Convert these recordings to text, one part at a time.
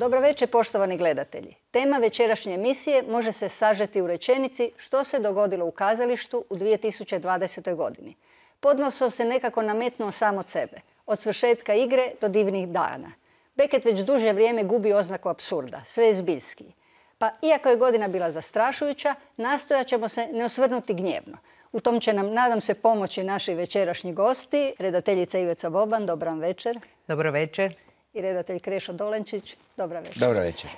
Dobro večer, poštovani gledatelji. Tema večerašnje emisije može se sažeti u rečenici što se dogodilo u kazalištu u 2020. godini. Podnosov se nekako nametnuo sam od sebe, od svršetka igre do divnih dana. Beket već duže vrijeme gubi oznaku absurda, sve je zbiljski. Pa iako je godina bila zastrašujuća, nastojat ćemo se ne osvrnuti gnjevno. U tom će nam, nadam se, pomoći naši večerašnji gosti, redateljica Iveca Boban. Dobran večer. Dobro večer i redatelj Krešo Dolenčić. Dobra večer. Dobra večer.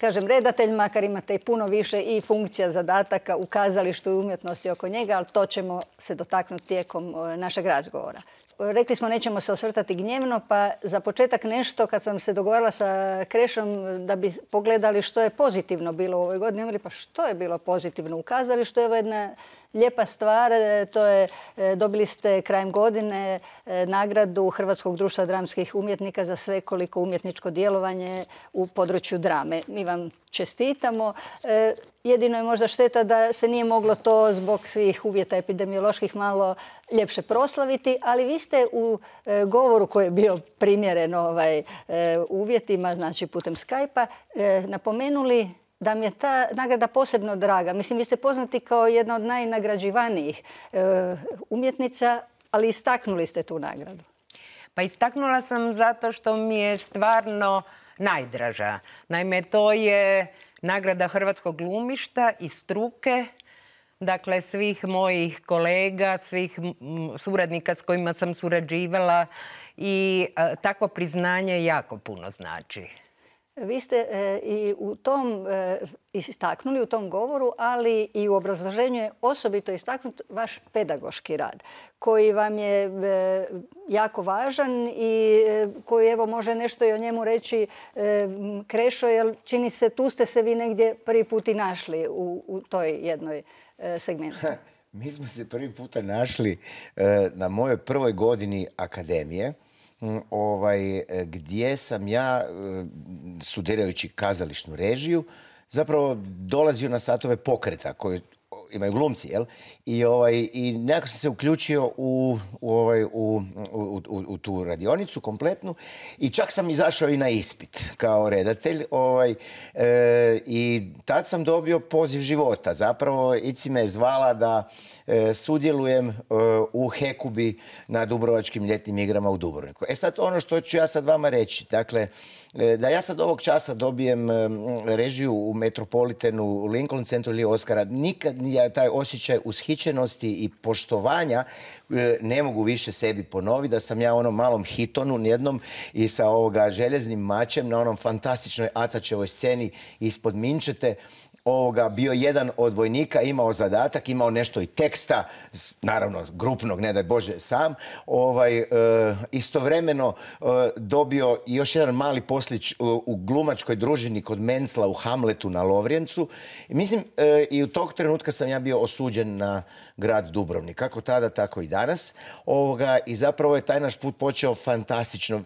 Kažem, redatelj, makar imate i puno više i funkcija zadataka u kazalištu i umjetnosti oko njega, ali to ćemo se dotaknuti tijekom e, našeg razgovora. Rekli smo nećemo se osvrtati gnjevno, pa za početak nešto kad sam se dogovarala sa Krešom da bi pogledali što je pozitivno bilo u ovoj godini. pa što je bilo pozitivno u kazalištu? Evo jedna lijepa stvar. E, to je, e, dobili ste krajem godine e, nagradu Hrvatskog društva dramskih umjetnika za sve koliko umjetničko djelovanje u području drame. Mi vam čestitamo. Jedino je možda šteta da se nije moglo to zbog svih uvjeta epidemioloških malo ljepše proslaviti, ali vi ste u govoru koji je bio primjeren ovaj, uvjetima, znači putem Skype-a, napomenuli da mi je ta nagrada posebno draga. Mislim, vi ste poznati kao jedna od najnagrađivanijih e, umjetnica, ali istaknuli ste tu nagradu. Pa istaknula sam zato što mi je stvarno najdraža. Naime, to je nagrada Hrvatskog glumišta i struke, dakle svih mojih kolega, svih suradnika s kojima sam surađivala i e, takvo priznanje jako puno znači. Vi ste e, i u tom e, istaknuli, u tom govoru, ali i u obrazloženju je osobito istaknut vaš pedagoški rad, koji vam je e, jako važan i koji evo može nešto i o njemu reći Krešo, jer čini se tu ste se vi negdje prvi put i našli u, toj jednoj segmentu. mi smo se prvi puta našli na mojoj prvoj godini akademije. Mm, ovaj, e, gdje sam ja, e, studirajući kazališnu režiju, zapravo dolazio na satove pokreta koje imaju glumci, jel? I, ovaj, i nekako sam se uključio ovaj, u, u, tu radionicu kompletnu i čak sam izašao i na ispit kao redatelj. Ovaj, e, I tad sam dobio poziv života. Zapravo, Ici me je zvala da e, sudjelujem e, u Hekubi na Dubrovačkim ljetnim igrama u Dubrovniku. E sad, ono što ću ja sad vama reći, dakle, E, da ja sad ovog časa dobijem e, režiju u Metropolitenu, u Lincoln centru ili Oscara, nikad ja taj osjećaj ushićenosti i poštovanja e, ne mogu više sebi ponoviti, da sam ja onom malom hitonu nijednom i sa ovoga željeznim mačem na onom fantastičnoj Atačevoj sceni ispod Minčete ovoga, bio jedan od vojnika, imao zadatak, imao nešto i teksta, naravno grupnog, ne daj Bože, sam, ovaj, e, istovremeno e, dobio još jedan mali poslić u, glumačkoj družini kod Mensla u Hamletu na Lovrijencu. mislim, e, i u tog trenutka sam ja bio osuđen na grad Dubrovnik. Kako tada, tako i danas. Ovoga, I zapravo je taj naš put počeo fantastično.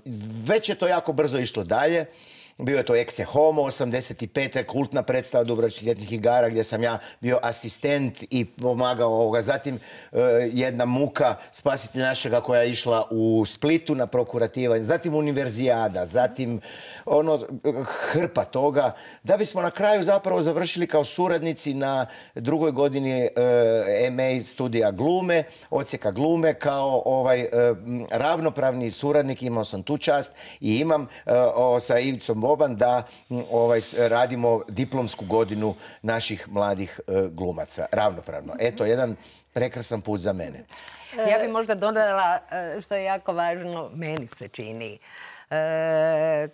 Već je to jako brzo išlo dalje bio je to Exe Homo, 85. kultna predstava Dubrovačkih ljetnih igara gdje sam ja bio asistent i pomagao ovoga. Zatim e, jedna muka spasiti našega koja je išla u Splitu na prokurativanje. zatim univerzijada, zatim ono hrpa toga, da bismo na kraju zapravo završili kao suradnici na drugoj godini e, MA studija glume, ocijeka glume, kao ovaj e, ravnopravni suradnik, imao sam tu čast i imam sa Ivicom da ovaj, radimo diplomsku godinu naših mladih e, glumaca, ravnopravno. Mhm. Eto, jedan prekrasan put za mene. Ja bi e, možda dodala e, što je jako važno, meni se čini.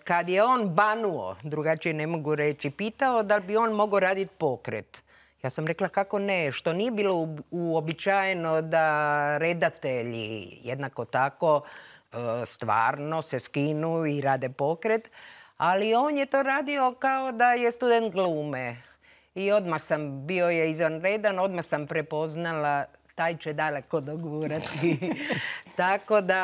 Kad je on banuo, drugačije ne mogu reći, pitao da li bi on mogao raditi pokret. Ja sam rekla kako ne, što nije bilo uobičajeno da redatelji jednako tako stvarno se skinu i rade pokret, ali on je to radio kao da je student glume. I odmah sam, bio je izvanredan, odmah sam prepoznala taj će daleko dogurati. Tako da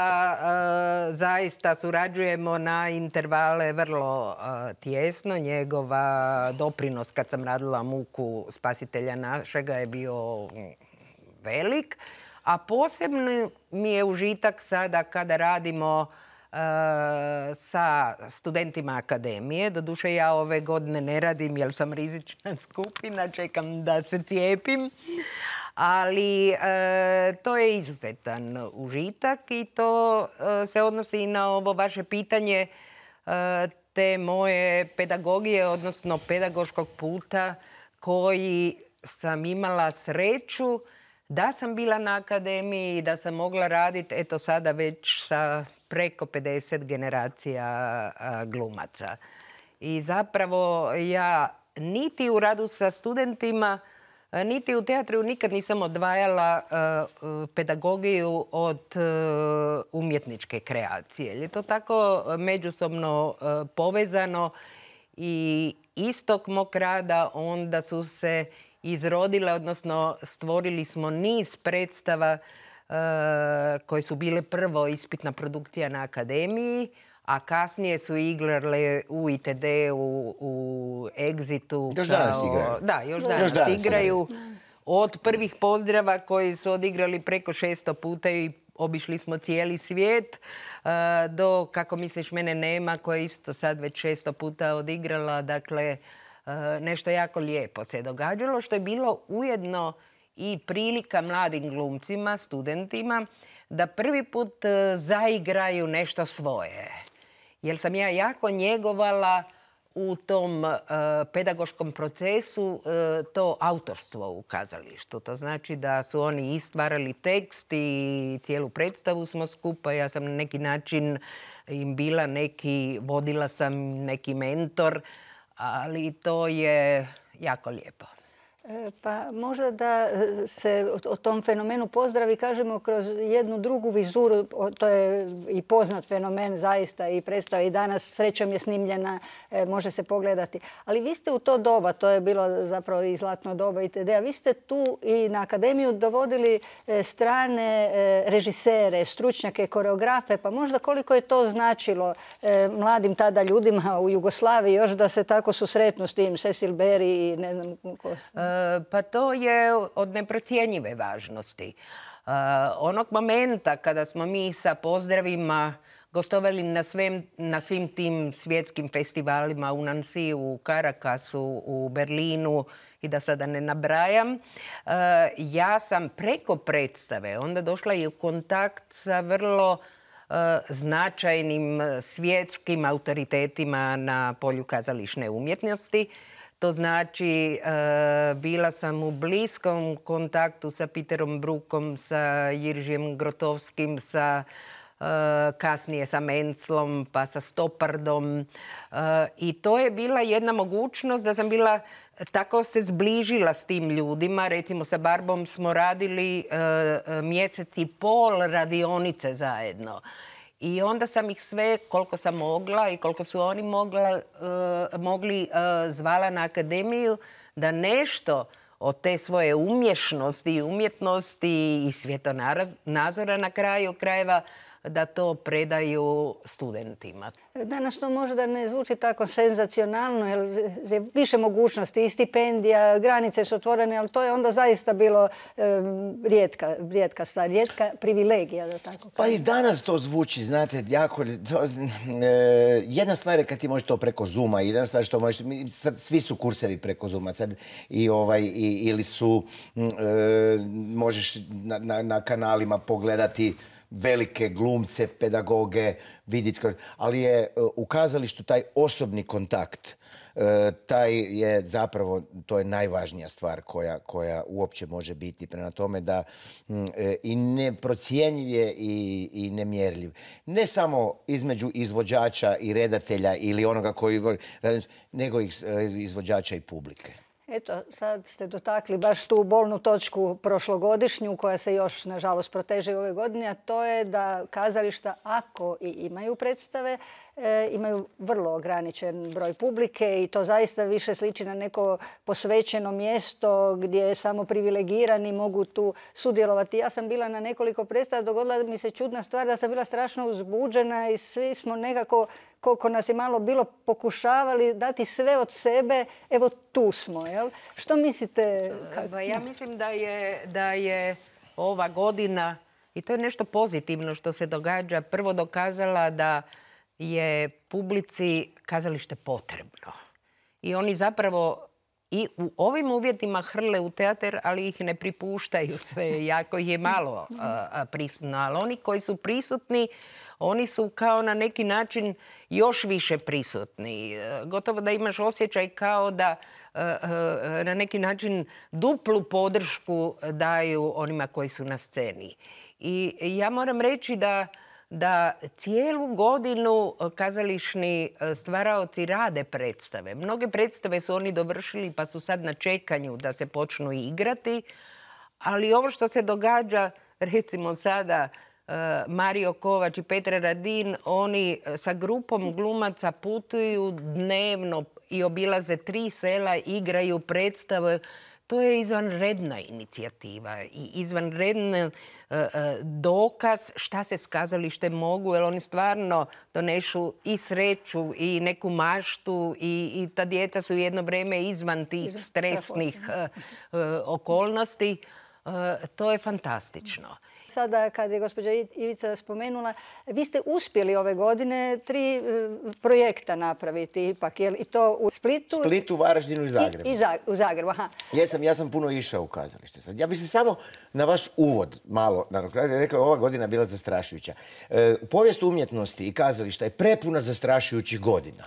e, zaista surađujemo na intervale vrlo e, tjesno. Njegova doprinos kad sam radila muku spasitelja našega je bio velik. A posebno mi je užitak sada kada radimo Eh, sa studentima akademije. Doduše ja ove godine ne radim jer sam rizična skupina, čekam da se cijepim. Ali eh, to je izuzetan užitak i to eh, se odnosi i na ovo vaše pitanje te moje pedagogije, odnosno pedagoškog puta koji sam imala sreću da sam bila na akademiji i da sam mogla raditi eto sada već sa preko 50 generacija glumaca. I zapravo ja niti u radu sa studentima, niti u teatru nikad nisam odvajala pedagogiju od e, umjetničke kreacije. Je to tako međusobno e, povezano i istog mog rada onda su se izrodile, odnosno stvorili smo niz predstava Eh, koje su bile prvo ispitna produkcija na akademiji, a kasnije su igrale u ITD, u, u Exitu. Još danas igraju. Da, još danas, još igraju. Od prvih pozdrava koji su odigrali preko 600 puta i obišli smo cijeli svijet, eh, do Kako misliš mene nema, koja je isto sad već 600 puta odigrala. Dakle, eh, nešto jako lijepo se događalo, što je bilo ujedno i prilika mladim glumcima, studentima, da prvi put e, zaigraju nešto svoje. Jer sam ja jako njegovala u tom e, pedagoškom procesu e, to autorstvo u kazalištu. To znači da su oni istvarali tekst i cijelu predstavu smo skupa. Ja sam na neki način im bila neki, vodila sam neki mentor, ali to je jako lijepo. E, pa možda da e, se o tom fenomenu pozdravi kažemo kroz jednu drugu vizuru, to je i poznat fenomen zaista i predstava i danas srećom je snimljena, e, može se pogledati. Ali vi ste u to doba, to je bilo zapravo i zlatno doba itd. vi ste tu i na akademiju dovodili strane režisere, stručnjake, koreografe, pa možda koliko je to značilo mladim tada ljudima u Jugoslaviji još da se tako susretnu s tim, Cecil Berry i ne znam ko... Eh, pa to je od neprocijenjive važnosti. Eh, onog momenta kada smo mi sa pozdravima gostovali na, na svim tim svjetskim festivalima u Nansi, u Karakasu, u Berlinu i da sada ne nabrajam, eh, ja sam preko predstave onda došla i u kontakt sa vrlo značajnim svjetskim autoritetima na polju kazališne umjetnosti to znači, e, bila sam u bliskom kontaktu sa Peterom Brukom, sa Jiržijem Grotovskim, sa e, kasnije sa Menclom, pa sa Stopardom. E, I to je bila jedna mogućnost da sam bila tako se zbližila s tim ljudima. Recimo sa Barbom smo radili mjesec i pol radionice zajedno. I onda sam ih sve, koliko sam mogla i koliko su oni eh, mogli, eh, zvala na akademiju da nešto od te svoje umješnosti i umjetnosti i svjetonazora na kraju krajeva da to predaju studentima. Danas to možda ne zvuči tako senzacionalno, jer je više mogućnosti i stipendija, granice su otvorene, ali to je onda zaista bilo rijetka, stvar, rijetka privilegija, tako Pa i danas to zvuči, znate, jako... E, jedna stvar je kad ti možeš to preko Zuma, jedna stvar što možeš... Sad svi su kursevi preko Zuma, sad i ovaj, ili su... E, možeš na kanalima pogledati velike glumce, pedagoge, vidjeti. Ali je e, u kazalištu taj osobni kontakt, e, taj je zapravo, to je najvažnija stvar koja, koja uopće može biti. Prema tome da e, i neprocijenjiv je i, i nemjerljiv. Ne samo između izvođača i redatelja ili onoga koji... Nego izvođača i publike. Eto, sad ste dotakli baš tu bolnu točku prošlogodišnju koja se još, nažalost, proteže ove godine, a to je da kazališta, ako i imaju predstave, e, imaju vrlo ograničen broj publike i to zaista više sliči na neko posvećeno mjesto gdje samo privilegirani mogu tu sudjelovati. Ja sam bila na nekoliko predstava, dogodila mi se čudna stvar da sam bila strašno uzbuđena i svi smo nekako koliko nas je malo bilo, pokušavali dati sve od sebe, evo tu smo. Jel? Što mislite? Pa ja mislim da je, da je ova godina, i to je nešto pozitivno što se događa, prvo dokazala da je publici kazalište potrebno. I oni zapravo i u ovim uvjetima hrle u teater, ali ih ne pripuštaju sve, jako ih je malo prisutno. Ali oni koji su prisutni, oni su kao na neki način još više prisutni. E, gotovo da imaš osjećaj kao da e, e, na neki način duplu podršku daju onima koji su na sceni. I ja moram reći da da cijelu godinu kazališni stvaraoci rade predstave. Mnoge predstave su oni dovršili pa su sad na čekanju da se počnu igrati, ali ovo što se događa recimo sada Eh, Mario Kovač i Petra Radin, oni eh, sa grupom glumaca putuju dnevno i obilaze tri sela, igraju predstave. To je izvanredna inicijativa i izvanredan eh, dokaz šta se s mogu, jer oni stvarno donešu i sreću i neku maštu i, i ta djeca su jedno vrijeme izvan tih stresnih okolnosti. To je fantastično. Sada kada je gospođa Ivica spomenula, vi ste uspjeli ove godine tri e, projekta napraviti ipak, I to u Splitu? Splitu, Varaždinu i Zagrebu. u Zagrebu, aha. Jesam, ja sam puno išao u kazalište Ja bih se samo na vaš uvod malo nadokladila. Rekla, ova godina bila zastrašujuća. E, povijest umjetnosti i kazališta je prepuna zastrašujućih godina.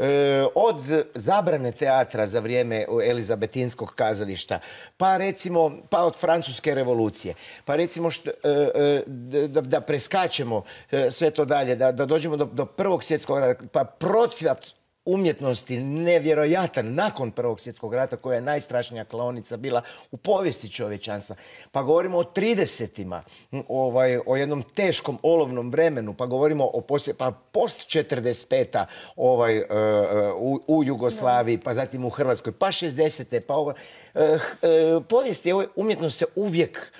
E, od zabrane teatra za vrijeme Elizabetinskog kazališta, pa recimo, pa od Francuske revolucije, pa recimo e, e, da, preskačemo sve to dalje, da, dođemo do, prvog svjetskog, pa procvat umjetnosti nevjerojatan nakon Prvog svjetskog rata koja je najstrašnija klaonica bila u povijesti čovječanstva. Pa govorimo o 30 ovaj, o jednom teškom olovnom vremenu, pa govorimo o poslije, pa post 45 ovaj, e, e, u, Jugoslaviji, pa zatim u Hrvatskoj, pa 60 pa ovo... Uh, povijest je ovaj, umjetnost se uvijek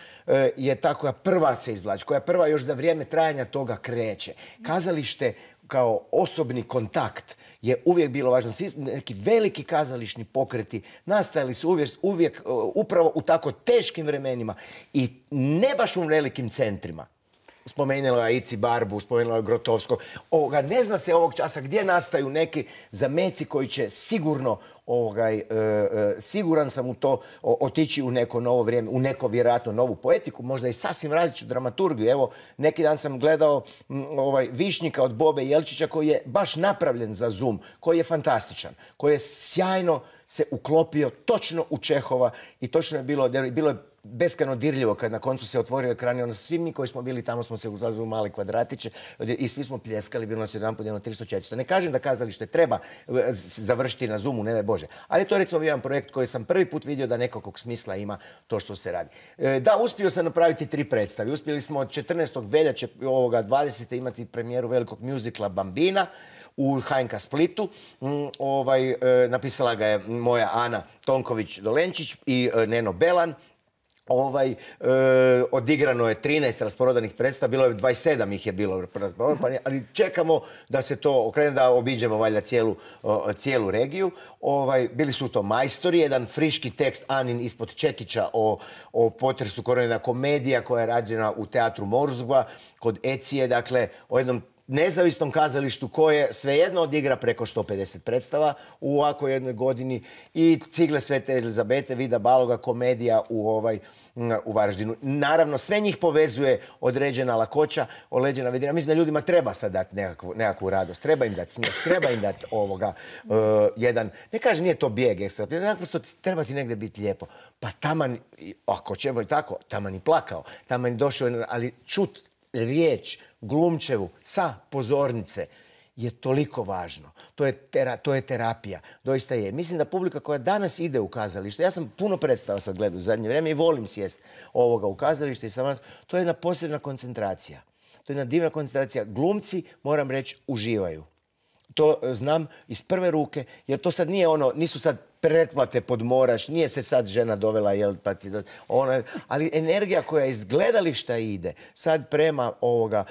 je ta koja prva se izvlači, koja prva još za vrijeme trajanja toga kreće. Kazalište kao osobni kontakt je uvijek bilo važno. Svi neki veliki kazališni pokreti nastajali su uvijek, uvijek e, upravo u tako teškim vremenima i ne baš u velikim centrima. Spomenula je Ici Barbu, spomenula je Grotovskog. ne zna se ovog časa gdje nastaju neki zameci koji će sigurno ovaj e, e, siguran sam u to otići u neko novo vrijeme, u neko vjerojatno novu poetiku, možda i sasvim različitu dramaturgiju. Evo, neki dan sam gledao ovaj, Višnjika od Bobe Jelčića koji je baš napravljen za Zoom, koji je fantastičan, koji je sjajno se uklopio točno u Čehova i točno je bilo, bilo je beskano dirljivo kad na koncu se otvorio ekran i onda svi mi koji smo bili tamo smo se uzlazili u male kvadratiće i svi smo pljeskali, bilo nas je jedan podjeno 300-400. Ne kažem da kazalište treba e, završiti na Zoomu, ne daj Bože. Ali to je recimo jedan projekt koji sam prvi put vidio da nekakvog smisla ima to što se radi. E, da, uspio sam napraviti tri predstave. Uspjeli smo od 14. veljače ovoga 20. imati premijeru velikog mjuzikla Bambina u HNK Splitu. Mm, ovaj, e, napisala ga je moja Ana Tonković-Dolenčić i Neno Belan ovaj, eh, odigrano je 13 rasporodanih predstava, bilo je 27 ih je bilo rasporodanih, pa ali čekamo da se to okrene, da obiđemo valjda cijelu, regiju. Ovaj, bili su to majstori, jedan friški tekst Anin ispod Čekića o, o potresu korona komedija koja je rađena u Teatru Morzgova kod Ecije, dakle o jednom nezavisnom kazalištu koje svejedno odigra preko 150 predstava u ovako jednoj godini i cigle Svete Elizabete, Vida Baloga, komedija u, ovaj, u Varaždinu. Naravno, sve njih povezuje određena lakoća, određena vedina. Mislim da ljudima treba sad dati nekakvu, radost, treba im dati smijeh, treba im dati ovoga e, jedan... Ne kaže nije to bijeg, nekako naprosto treba ti negdje biti lijepo. Pa taman, ako ćemo i tako, taman i plakao, taman i došao, ali čut riječ glumčevu sa pozornice je toliko važno. To je, to je terapija. Doista je. Mislim da publika koja danas ide u kazalište, ja sam puno predstava sad gledao u zadnje vrijeme i volim sjest ovoga u kazalište i sam vas, to je jedna posebna koncentracija. To je jedna divna koncentracija. Glumci, moram reći, uživaju. To e, znam iz prve ruke, jer to sad nije ono, nisu sad pretplate pod moraš, nije se sad žena dovela, jel, pa ti Ona, ali energija koja iz gledališta ide sad prema ovoga,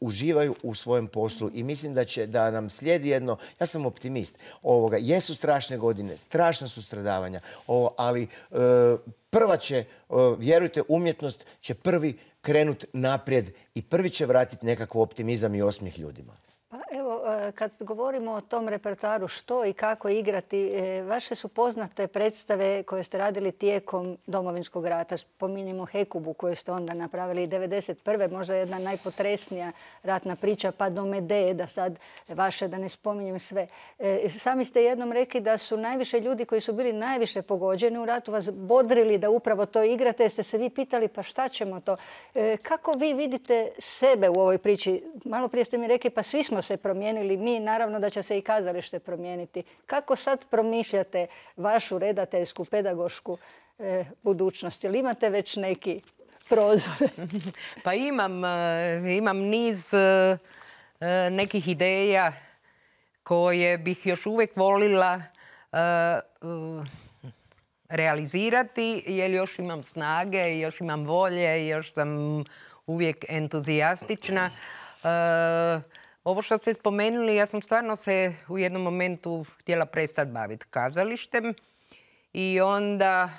uživaju u svojem poslu i mislim da će da nam slijedi jedno, ja sam optimist, ovoga, jesu strašne godine, strašna su stradavanja, ali e, prva će, e, vjerujte, umjetnost će prvi krenut naprijed i prvi će vratiti nekakav optimizam i osmih ljudima. Eh, kad govorimo o tom repertoaru što i kako igrati, eh, vaše su poznate predstave koje ste radili tijekom Domovinskog rata. Spominjemo Hekubu koju ste onda napravili 1991. Možda jedna najpotresnija ratna priča pa do Medeje, da sad eh, vaše, da ne spominjem sve. Sami ste jednom rekli da su najviše ljudi koji su bili najviše pogođeni u ratu vas bodrili da upravo to igrate. ste se vi pitali pa šta ćemo to? Kako vi vidite sebe u ovoj priči? Malo prije ste mi rekli pa svi smo se promijenili promijenili mi, naravno da će se i kazalište promijeniti. Kako sad promišljate vašu redateljsku, pedagošku eh, budućnost? Ili imate već neki prozor? pa imam, eh, niz eh, nekih ideja koje bih još uvijek volila realizirati, jer još imam snage, još imam volje, još sam uvijek entuzijastična. Ovo što ste spomenuli, ja sam stvarno se u jednom momentu htjela prestati baviti kazalištem i onda,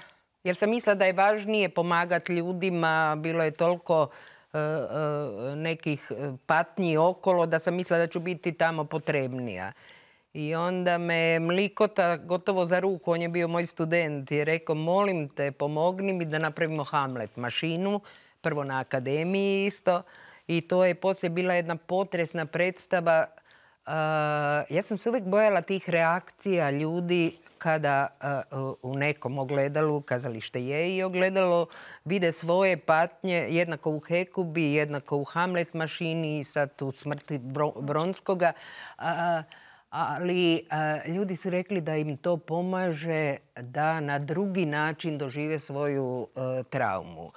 jer sam mislila da je važnije pomagati ljudima, bilo je toliko e, e, nekih patnji okolo da sam mislila da ću biti tamo potrebnija. I onda me Mlikota gotovo za ruku, on je bio moj student, je rekao molim te, pomogni mi da napravimo Hamlet mašinu, prvo na akademiji isto i to je poslije bila jedna potresna predstava. ja sam se uvijek bojala tih reakcija ljudi kada u nekom ogledalu, kazalište je i ogledalo, vide svoje patnje jednako u Hekubi, jednako u Hamlet mašini i sad u smrti Bronskoga. ali ljudi su rekli da im to pomaže da na drugi način dožive svoju traumu.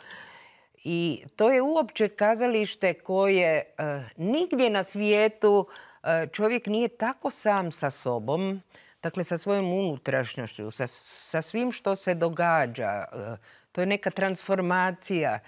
I to je uopće kazalište koje eh, nigdje na svijetu eh, čovjek nije tako sam sa sobom, dakle sa svojom unutrašnjošću, sa, svim što se događa. Eh, to je neka transformacija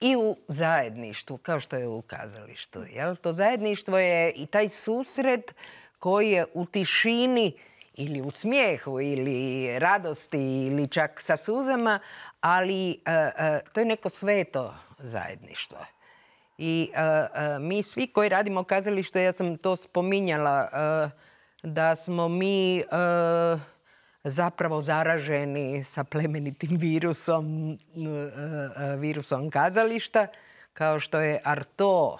i u zajedništvu, kao što je u kazalištu. Jel? To zajedništvo je i taj susret koji je u tišini ili u smijehu ili radosti ili čak sa suzama, ali e, e, to je neko sveto zajedništvo. I e, mi svi koji radimo kazalište, ja sam to spominjala, da smo mi zapravo zaraženi sa plemenitim virusom, virusom kazališta, kao što je Arto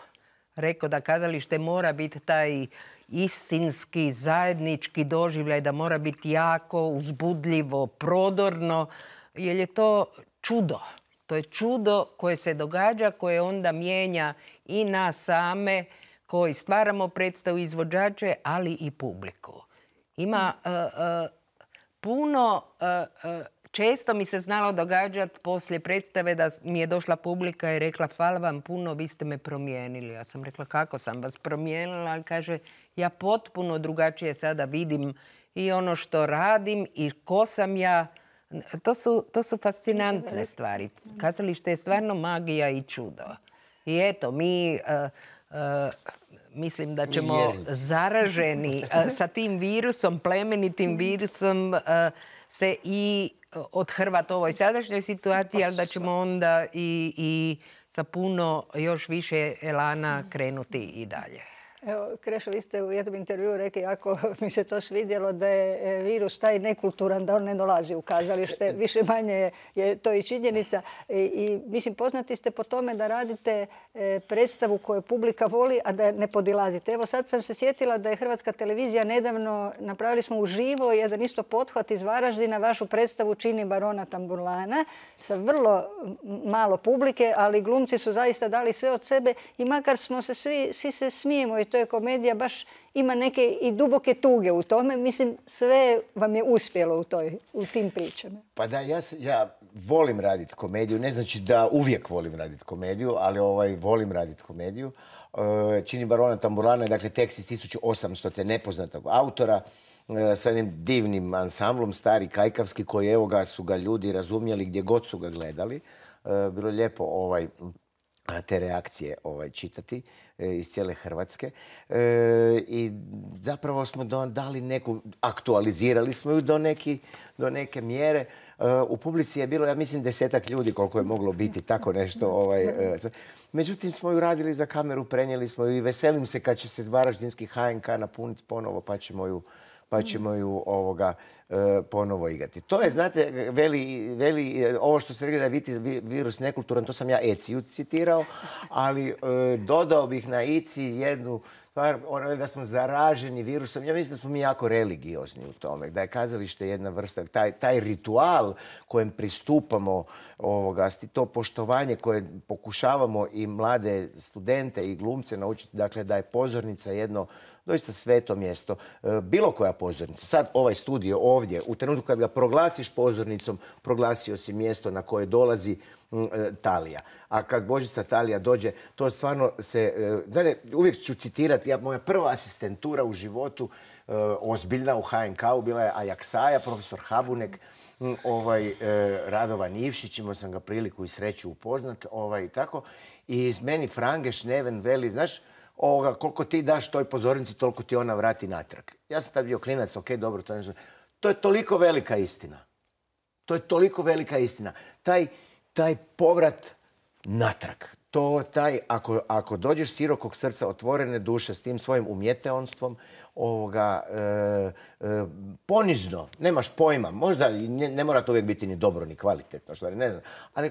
rekao da kazalište mora biti taj istinski, zajednički doživljaj, da mora biti jako, uzbudljivo, prodorno, jer je to čudo. To je čudo koje se događa, koje onda mijenja i nas same koji stvaramo predstavu izvođače, ali i publiku. Ima mm. e, e, puno, e, često mi se znalo događati poslije predstave da mi je došla publika i rekla hvala vam puno, vi ste me promijenili. Ja sam rekla kako sam vas promijenila. Kaže, ja potpuno drugačije sada vidim i ono što radim i ko sam ja to su, fascinantne stvari. Kazalište je stvarno magija i čudo. I eto, mi... Eh, eh, mislim da ćemo zaraženi eh, sa tim virusom, plemenitim virusom, se i od ovoj sadašnjoj situaciji, ali da ćemo onda i sa puno još više elana krenuti i dalje. Evo, Krešo, vi ste u jednom intervju rekli, ako mi se to svidjelo, da je e, virus taj nekulturan, da on ne dolazi u kazalište. Više manje je to i činjenica. I, mislim, poznati ste po tome da radite e, predstavu koju publika voli, a da ne podilazite. Evo, sad sam se sjetila da je Hrvatska televizija nedavno, napravili smo uživo jedan isto pothvat iz Varaždina, vašu predstavu čini Barona Tamburlana sa vrlo malo publike, ali glumci su zaista dali sve od sebe i makar smo se svi, svi se smijemo i to je komedija, baš ima neke i duboke tuge u tome. Mislim, sve vam je uspjelo u, u tim pričama. Pa da, ja, volim raditi komediju. Ne znači da uvijek volim raditi komediju, ali ovaj, volim raditi komediju. E, čini Barona Tamburana dakle, tekst iz 1800. nepoznatog autora e, sa jednim divnim ansamblom, stari kajkavski, koji evo ga su ga ljudi razumjeli gdje god su ga gledali. E, bilo je lijepo ovaj, te reakcije ovaj, čitati e, iz cijele Hrvatske. E, I zapravo smo dali neku, aktualizirali smo ju do, neke mjere. E, u publici je bilo, ja mislim, desetak ljudi koliko je moglo biti, tako nešto. Ovaj, međutim, smo ju radili za kameru, prenijeli smo ju i veselim se kad će se Varaždinski HNK napuniti ponovo, pa ćemo ju pa mhm. ćemo ju ovoga e, ponovo igrati. To je, znate, veli, veli ovo što ste rekli da je virus nekulturan, to sam ja Eciju citirao, ali e, dodao bih na Ici jednu stvar, je da smo zaraženi virusom. Ja mislim da smo mi jako religiozni u tome, da je kazalište jedna vrsta, taj ritual kojem pristupamo ovoga, to poštovanje koje pokušavamo i mlade studente i glumce naučiti, dakle da je pozornica jedno doista sveto mjesto. E, bilo koja pozornica, sad ovaj studio ovdje, u trenutku kad ga proglasiš pozornicom, proglasio si mjesto na koje dolazi mm, e, Talija. A kad Božica Talija dođe, to stvarno se... E, znate, uvijek ću citirati, ja, moja prva asistentura u životu ozbiljna u HNK-u bila je Ajaksaja, profesor Habunek, Mm, ovaj, e, Radovan Ivšić, imao sam ga priliku i sreću upoznat, ovaj, tako. I iz meni frangeš, Šneven veli, znaš, koliko ti daš toj pozornici, toliko ti ona vrati natrag. Ja sam tad bio klinac, ok, dobro, to nešto. To je toliko velika istina. To je toliko velika istina. Taj, taj povrat natrag to taj, ako, ako dođeš sirokog srca, otvorene duše s tim svojim umjeteonstvom, ovoga, e, e, ponizno, nemaš pojma, možda ne, mora to uvijek biti ni dobro, ni kvalitetno, što ne znam, ali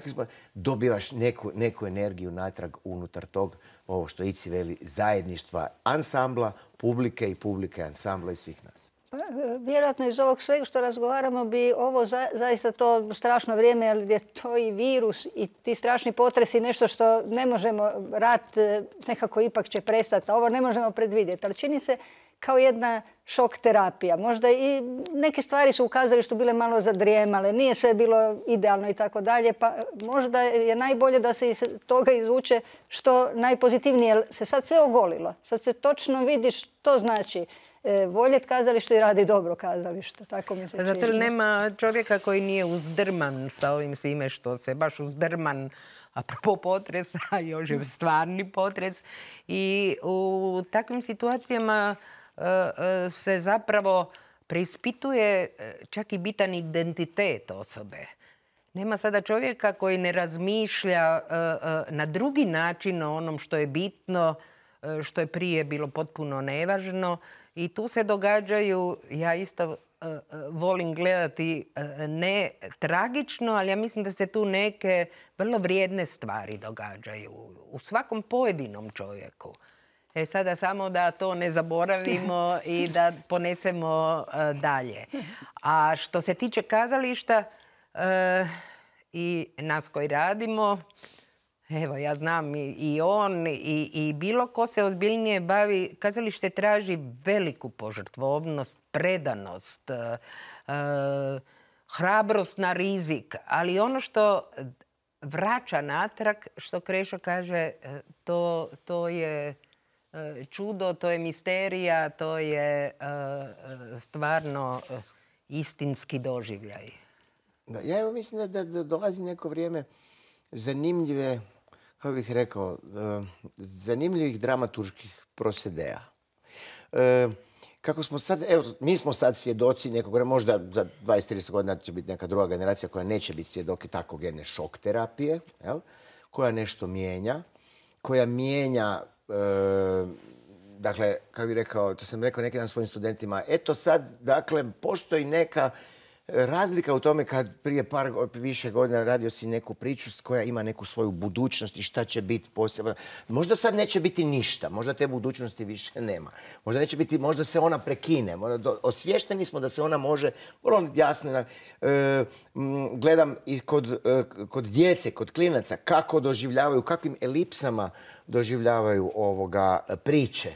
dobivaš neku, neku energiju natrag unutar tog, ovo što Ici veli, zajedništva ansambla, publike i publike ansambla i svih nas vjerojatno iz ovog svega što razgovaramo bi ovo zaista to strašno vrijeme, jer je to i virus i ti strašni potresi nešto što ne možemo, rat e, nekako ipak će prestati, a ovo ne možemo predvidjeti. Ali čini se kao jedna šok terapija. Možda i neke stvari su u kazalištu bile malo zadrijemale, nije sve bilo idealno i tako dalje, pa možda je najbolje da se iz toga izvuče što najpozitivnije. Jer se sad sve ogolilo, sad se točno vidi što znači E, voljet kazalište i radi dobro kazalište. Tako mi se Zato li nema čovjeka koji nije uzdrman sa ovim svime što se baš uzdrman apropo potresa, još je stvarni potres. I u takvim situacijama e, e, se zapravo preispituje čak i bitan identitet osobe. Nema sada čovjeka koji ne razmišlja na drugi način o onom što je bitno, E, što je prije bilo potpuno nevažno. I tu se događaju, ja isto e, e, volim gledati ne tragično, ali ja mislim da se tu neke vrlo vrijedne stvari događaju u svakom pojedinom čovjeku. E sada samo da to ne zaboravimo i da ponesemo dalje. A što se tiče kazališta i nas koji radimo, Evo, ja znam i, on i, bilo ko se ozbiljnije bavi, kazalište traži veliku požrtvovnost, predanost, e, e, hrabrost na rizik, ali ono što vraća natrag, što Krešo kaže, e, to, je čudo, to je misterija, to je stvarno istinski doživljaj. ja mislim da dolazi neko vrijeme zanimljive kako bih rekao, eh, zanimljivih dramaturških prosedeja. Eh, kako smo sad, evo, mi smo sad svjedoci nekog, možda za 20-30 godina će biti neka druga generacija koja neće biti svjedoki tako gene šok terapije, koja nešto mijenja, koja mijenja, e, dakle, kako bih rekao, to sam rekao nekim svojim studentima, eto sad, dakle, postoji neka razlika u tome kad prije par više godina radio si neku priču s koja ima neku svoju budućnost i šta će biti posebno. Možda sad neće biti ništa, možda te budućnosti više nema. Možda neće biti, možda se ona prekine. Osvješteni smo da se ona može, vrlo jasno, e, gledam i kod, e, kod djece, kod klinaca, kako doživljavaju, kakvim elipsama doživljavaju ovoga e, priče.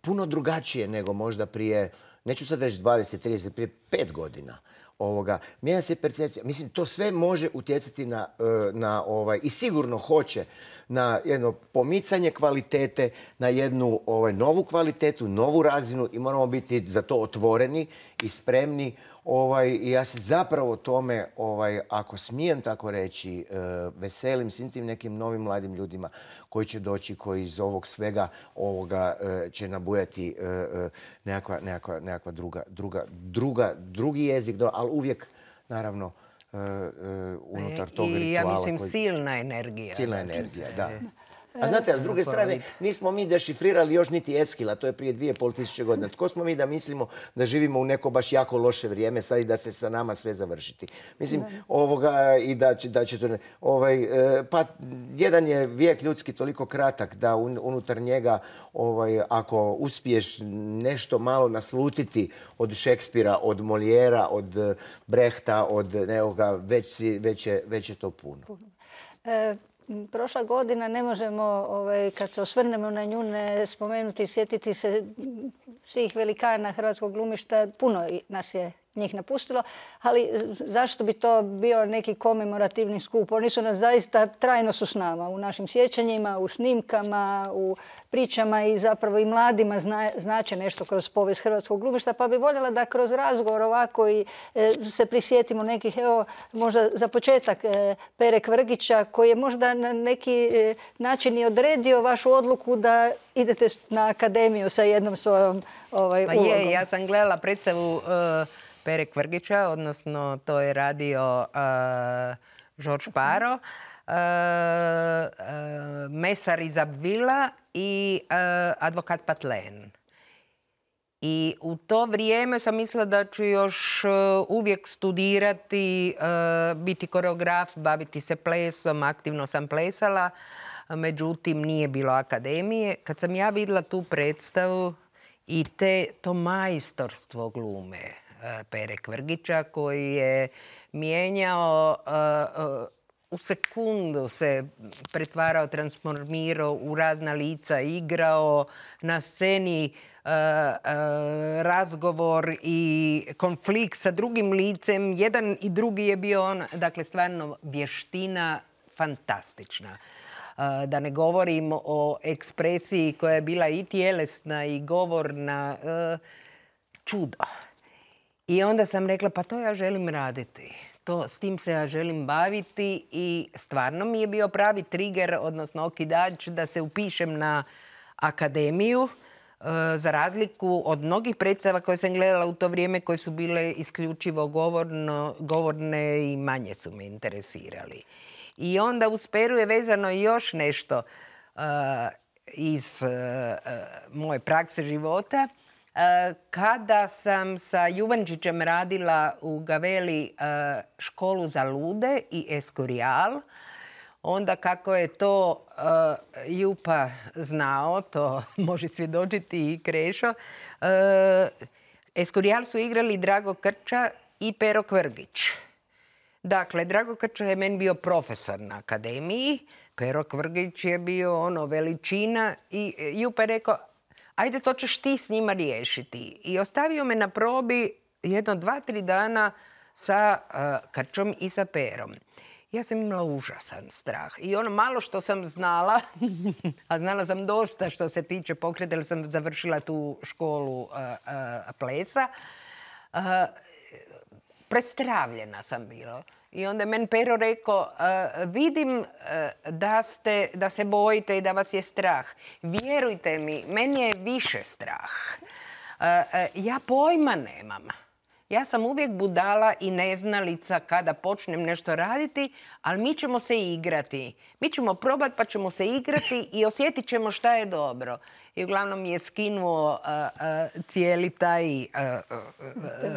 puno drugačije nego možda prije neću sad reći 20, 30, prije 5 godina, ovoga, mijenja se percepcija. Mislim, to sve može utjecati na, e, na ovaj, i sigurno hoće na jedno pomicanje kvalitete, na jednu ovaj, novu kvalitetu, novu razinu i moramo biti za to otvoreni i spremni Ovaj, ja se zapravo tome, ovaj, ako smijem tako reći, eh, veselim svim tim nekim novim mladim ljudima koji će doći, koji iz ovog svega ovoga eh, će nabujati eh, nekakva, druga, druga, druga, drugi jezik, ali uvijek, naravno, pa unutar tog rituala. I ja mislim silna energija. Silna energija, da. E. A znate, a s druge pa strane, nismo mi dešifrirali još niti Eskila, to je prije dvije pol tisuće godina. Tko smo mi da mislimo da živimo u neko baš jako loše vrijeme sad i da se sa nama sve završiti? Mislim, ovoga i da će, to... Ovaj, e, pa, jedan je vijek ljudski toliko kratak da unutar njega, ovaj, ako uspiješ nešto malo naslutiti od Šekspira, od Moljera, od e, Brehta, od nekoga, već, je, to puno. E, Prošla godina ne možemo, ovaj, kad se osvrnemo na nju, ne spomenuti, sjetiti se svih velikana hrvatskog glumišta. Puno nas je njih napustilo, ali zašto bi to bilo neki komemorativni skup? Oni su nas zaista, trajno su s nama u našim sjećanjima, u snimkama, u pričama i zapravo i mladima znače nešto kroz povijest Hrvatskog glumišta, pa bi voljela da kroz razgovor ovako i e, se prisjetimo nekih, evo, možda za početak e, Pere Kvrgića koji je možda na neki e, način i odredio vašu odluku da idete na akademiju sa jednom svojom ovaj, pa Je, ja sam gledala predstavu Pere Kvrgića, odnosno to je radio George eh, Paro, eh, eh, Mesar Izabvila i advokat Patlen. I u to vrijeme sam mislila da ću još uvijek studirati, biti koreograf, baviti se plesom, aktivno sam plesala, međutim nije bilo akademije. Kad sam ja vidjela tu predstavu i te, to majstorstvo glume, E, Pere Kvrgića koji je mijenjao e, e, u sekundu se pretvarao, transformirao u razna lica, igrao na sceni razgovor i konflikt sa drugim licem. Jedan i drugi je bio on, dakle, stvarno vještina fantastična. da ne govorim o ekspresiji koja je bila i tjelesna i govorna. Čudo. I onda sam rekla, pa to ja želim raditi. To, s tim se ja želim baviti i stvarno mi je bio pravi trigger, odnosno okidač, da se upišem na akademiju e, za razliku od mnogih predstava koje sam gledala u to vrijeme koje su bile isključivo govorno, govorne i manje su me interesirali. I onda u Speru je vezano još nešto e, iz e, moje prakse života – E, kada sam sa Juvančićem radila u Gaveli e, školu za lude i Eskurijal, onda kako je to e, Jupa znao, to može svjedočiti i Krešo, Eskurijal su igrali Drago Krča i Pero Kvrgić. Dakle, Drago Krča je meni bio profesor na akademiji, Pero Kvrgić je bio ono veličina i Jupa je rekao, ajde to ćeš ti s njima riješiti. I ostavio me na probi jedno dva, tri dana sa e, krčom i sa perom. Ja sam imala užasan strah. I ono malo što sam znala, a znala sam dosta što se tiče pokreta, jer sam završila tu školu e, e, plesa, prestravljena sam bila. I onda je meni Pero rekao, vidim e, da, da se bojite i da vas je strah. Vjerujte mi, meni je više strah. E, e, ja pojma nemam. Ja sam uvijek budala i neznalica kada počnem nešto raditi, ali mi ćemo se igrati. Mi ćemo probati pa ćemo se igrati i osjetit ćemo šta je dobro i uglavnom je skinuo e, e, cijeli taj e,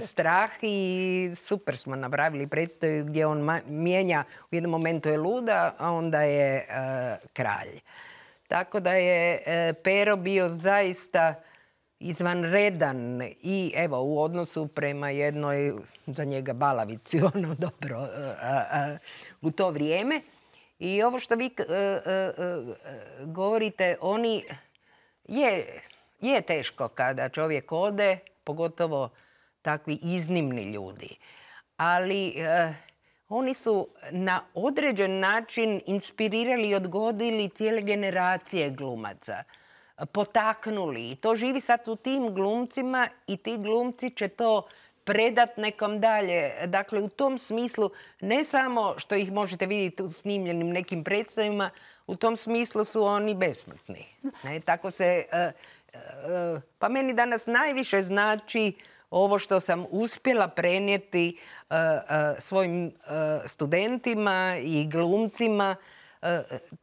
strah i super smo napravili predstavu gdje on mijenja, u jednom momentu je luda, a onda je kralj. Tako da je Pero bio zaista izvanredan i evo u odnosu prema jednoj za njega balavici ono dobro u to vrijeme i ovo što vi govorite oni je, je teško kada čovjek ode, pogotovo takvi iznimni ljudi. Ali eh, oni su na određen način inspirirali i odgodili cijele generacije glumaca. Potaknuli i to živi sad u tim glumcima i ti glumci će to predat nekom dalje. Dakle, u tom smislu ne samo što ih možete vidjeti u snimljenim nekim predstavima, u tom smislu su oni besmrtni. Tako se... E, e, e, pa meni danas najviše znači ovo što sam uspjela prenijeti svojim studentima i glumcima.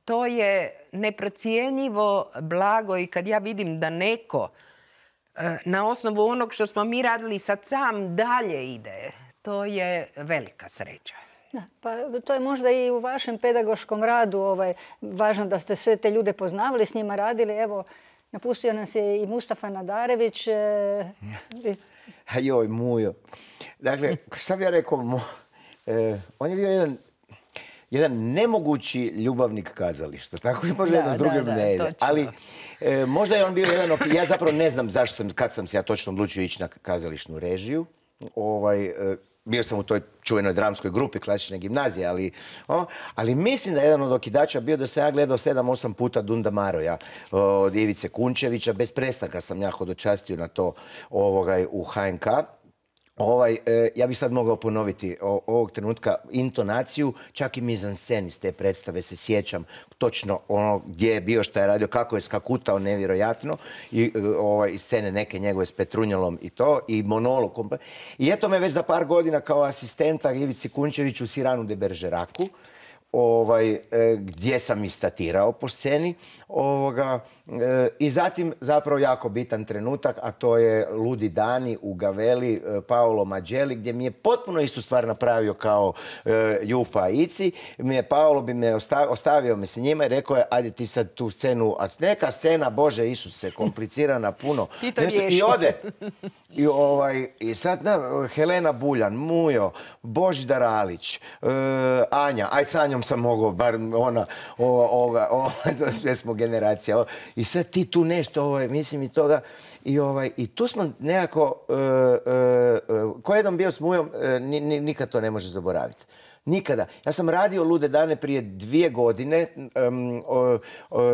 To je neprocijenjivo blago i kad ja vidim da neko E, na osnovu onog što smo mi radili sad sam dalje ide. To je velika sreća. Da, pa to je možda i u vašem pedagoškom radu ovaj, važno da ste sve te ljude poznavali, s njima radili. Evo, napustio nas je i Mustafa Nadarević. E, joj, mujo. Dakle, šta bi ja rekao? E, on je bio jedan jedan nemogući ljubavnik kazališta. Tako je možda jedno s drugim ne ide. Ali e, možda je on bio jedan... Ja zapravo ne znam zašto sam, kad sam se ja točno odlučio ići na kazališnu režiju. Ovaj, e, bio sam u toj čuvenoj dramskoj grupi klasične gimnazije, ali, ali mislim da je jedan od okidača bio da sam ja gledao 7-8 puta Dunda Maroja od Ivice Kunčevića. Bez prestanka sam ja hodočastio na to u HNK. Ovaj, e, ja bih sad mogao ponoviti ovog trenutka intonaciju, čak i Sen iz te predstave se sjećam točno ono gdje je bio, šta je radio, kako je skakutao nevjerojatno i e, ovaj, scene neke njegove s Petrunjalom i to, i monolog. I eto me već za par godina kao asistenta Ivici Kunčeviću u Siranu de Beržeraku ovaj, e, gdje sam istatirao po sceni. Ovoga, e, I zatim zapravo jako bitan trenutak, a to je Ludi dani u Gaveli e, Paolo Mađeli, gdje mi je potpuno istu stvar napravio kao Jufa Ici. Mi je Paolo bi me ostavio, me s njima i rekao je, ajde ti sad tu scenu, a neka scena, Bože Isuse, komplicirana puno. Ti to I ode. I, ovaj, i sad na, Helena Buljan, Mujo, Božidar Alić, e, Anja, aj sa Anjom sam mogao, bar ona, ova, ova, ova, sve smo generacija. I sad ti tu nešto, ovaj, mislim i toga, i, ovaj, i tu smo nekako, e, e, ko jedan bio s Mujom, nikad to ne može zaboraviti. Nikada. Ja sam radio lude dane prije dvije godine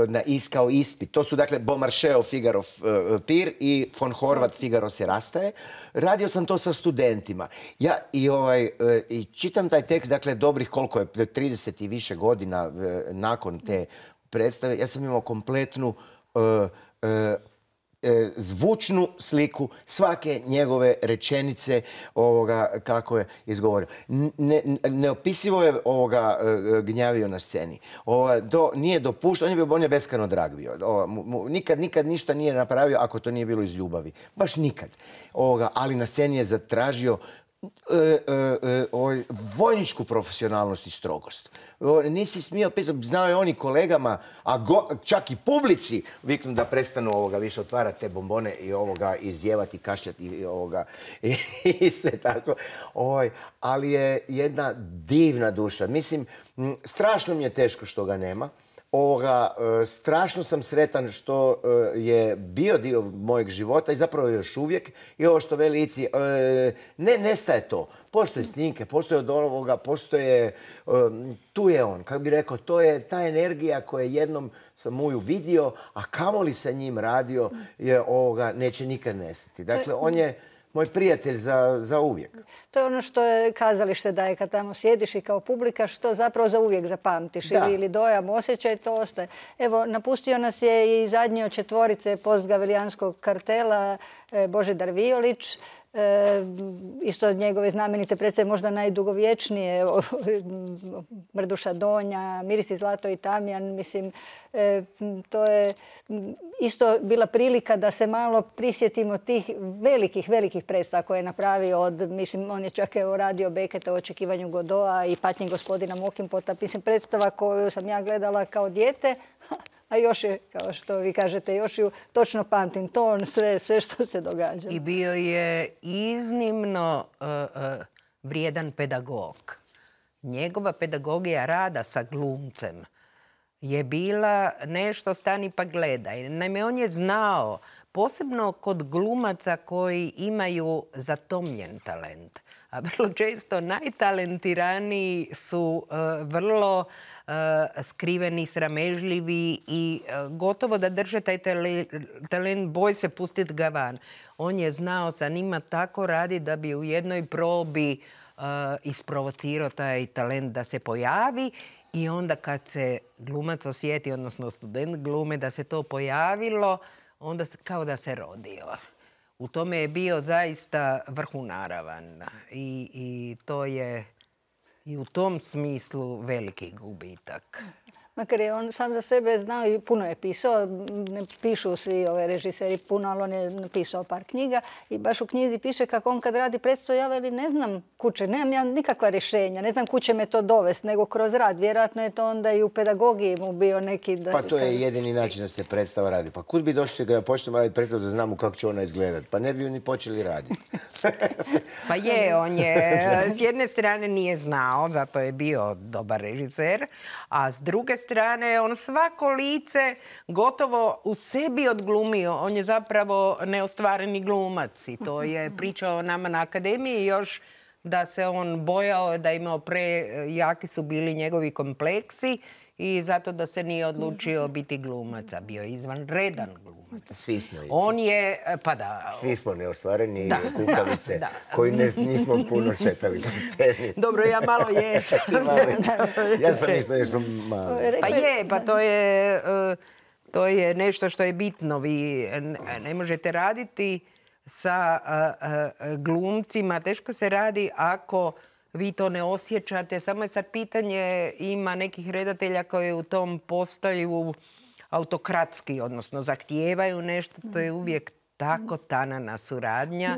na iskao ispit. To su dakle Bomaršeo Figaro uh, Pir i von Horvat Figaro se rastaje. Radio sam to sa studentima. Ja i, ovaj, e, i čitam taj tekst, dakle dobrih koliko je, 30 i više godina e, nakon te predstave. Ja sam imao kompletnu E, zvučnu sliku svake njegove rečenice ovoga kako je izgovorio. neopisivo je ovoga e, gnjavio na sceni. nije dopuštao, on je, bio beskano drag nikad, nikad ništa nije napravio ako to nije bilo iz ljubavi. Baš nikad. ali na sceni je zatražio E, e, e, ovaj, vojničku profesionalnost i strogost. nisi smio pitati, znao je oni kolegama, a čak i publici viknu da prestanu ovoga više otvarati te bombone i ovoga izjevati, kašljati i ovoga i, sve tako. Ovaj, ali je jedna divna duša. Mislim, strašno mi je teško što ga nema. Ovoga, e, strašno sam sretan što e, je bio dio mojeg života i zapravo još uvijek. I ovo što velici, e, ne nestaje to. Postoje snimke, postoje od ovoga, postoje, tu je on. Kako bi rekao, to je ta energija koja jednom sam moju vidio, a kamoli sa njim radio, je ovoga neće nikad nestati. Dakle, on je moj prijatelj za, uvijek. To je ono što je kazalište daje kad tamo sjediš i kao publika što zapravo za uvijek zapamtiš ili dojam, osjećaj, to ostaje. Evo, napustio nas je i zadnji od četvorice postgavelijanskog kartela e, Božidar Violić. E, isto od njegove znamenite predstave možda najdugovječnije Mrduša Donja, Mirisi Zlato i Tamjan mislim e, to je isto bila prilika da se malo prisjetimo tih velikih, velikih predstava koje je napravio od, mislim on je čak evo radio Beketa o očekivanju Godoa i patnje gospodina Mokimpota mislim predstava koju sam ja gledala kao dijete a još je, kao što vi kažete, još ju točno pamtim ton, sve, sve što se događa. I bio je iznimno e, e, vrijedan pedagog. Njegova pedagogija rada sa glumcem je bila nešto stani pa gledaj. Naime, on je znao, posebno kod glumaca koji imaju zatomljen talent, a vrlo često najtalentiraniji su e, vrlo e, skriveni, sramežljivi i e, gotovo da drže taj talent, boj se pustit ga van. On je znao sa njima tako radi da bi u jednoj probi isprovocirao taj talent da se pojavi i onda kad se glumac osjeti, odnosno student glume, da se to pojavilo, onda kao da se rodio u tome je bio zaista vrhunaravan i, i to je i u tom smislu veliki gubitak makar je on sam za sebe znao i puno je pisao, ne pišu svi ove režiseri puno, ali on je pisao par knjiga i baš u knjizi piše kako on kad radi predstav, ja veli ne znam kuće, nemam ja nikakva rješenja, ne znam kuće me to dovesti, nego kroz rad. Vjerojatno je to onda i u pedagogiji mu bio neki... Da, pa to je jedini način da se predstava radi. Pa kud bi došli kada počnemo raditi predstavu da znamo kako će ona izgledat? Pa ne bi ju ni počeli raditi. pa je, on je s jedne strane nije znao, zato je bio dobar režiser, a s druge strane strane, on svako lice gotovo u sebi odglumio. On je zapravo neostvareni glumac i to je mhm. pričao nama na akademiji još da se on bojao, da imao pre, jaki su bili njegovi kompleksi i zato da se nije odlučio biti glumac, a bio je redan glumac. Svi smo ići. On je, e, pa da... Svi smo neostvareni kukavice, koji nismo puno šetali na sceni. Dobro, ja malo jesam. ja sam isto nešto malo. Pa je, pa to je... E, to je nešto što je bitno. Vi ne možete raditi sa e, glumcima. Teško se radi ako vi to ne osjećate. Samo je sad pitanje, ima nekih redatelja koji u tom postaju autokratski, odnosno zahtijevaju nešto. To je uvijek tako tanana suradnja.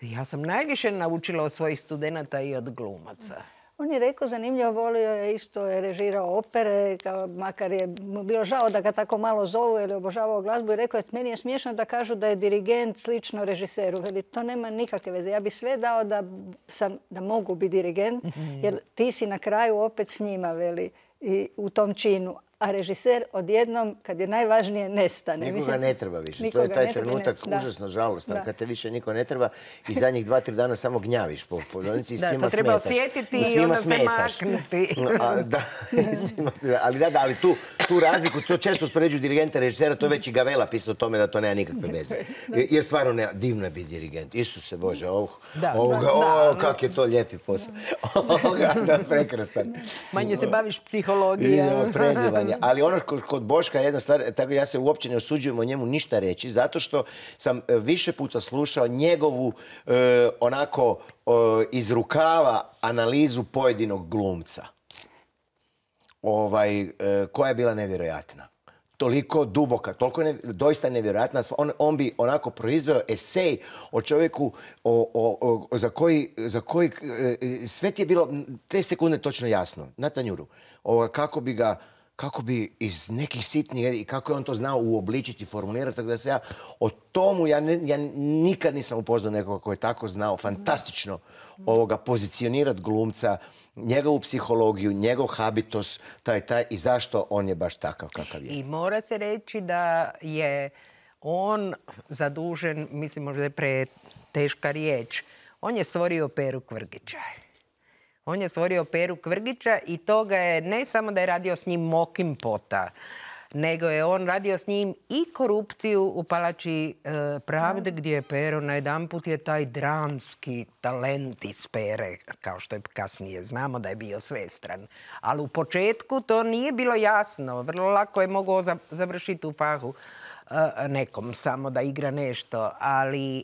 Ja sam najviše naučila od svojih studenta i od glumaca. On je rekao, zanimljivo, volio je isto, je režirao opere, kao, makar je bilo žao da ga tako malo zovu ili obožavao glazbu i rekao je, meni je smiješno da kažu da je dirigent slično režiseru. Veli, to nema nikakve veze. Ja bi sve dao da, da mogu biti dirigent, mhm. jer ti si na kraju opet s njima, veli, i u tom činu a režiser odjednom, kad je najvažnije, nestane. Nikoga ne treba više. To je taj trenutak užasno žalostan, kad te više niko ne treba i zadnjih dva, tri dana samo gnjaviš po podonici i svima smetaš. Da, to treba osjetiti i onda se maknuti. da, ali da, ali tu, razliku, to često spoređu dirigenta režisera, to već i Gavela pisao o tome da to nema nikakve dakle, veze. Jer stvarno ne, divno je biti dirigent. Isuse Bože, oh, kak je to lijepi posao. da, prekrasan. Manje se baviš psihologijom. Predivanje ali ono kod Boška je jedna stvar, tako ja se uopće ne osuđujem o njemu ništa reći, zato što sam e, više puta slušao njegovu e, onako e, iz rukava analizu pojedinog glumca. Ovaj, koja je bila nevjerojatna toliko duboka, toliko doista nevjerojatna. On, bi onako proizveo esej o čovjeku za koji, sve ti je bilo te sekunde točno jasno, na tanjuru. Kako bi ga kako bi iz nekih sitnih i kako je on to znao uobličiti, formulirati, tako da se ja o tomu, ja, nikad nisam upoznao nekoga koji je tako znao fantastično ovoga pozicionirati glumca, njegovu psihologiju, njegov habitos, taj, taj i zašto on je baš takav kakav je. I mora se reći da je on zadužen, mislim možda je pre teška riječ, on je stvorio peru Kvrgića. On je stvorio Peru Kvrgića i to ga je ne samo da je radio s njim mokim pota, nego je on radio s njim i korupciju u Palači e, Pravde gdje je Pero na jedan put je taj dramski talent iz Pere, kao što je kasnije znamo da je bio svestran. Ali u početku to nije bilo jasno. Vrlo lako je mogao završiti u fahu e, nekom, samo da igra nešto. Ali e,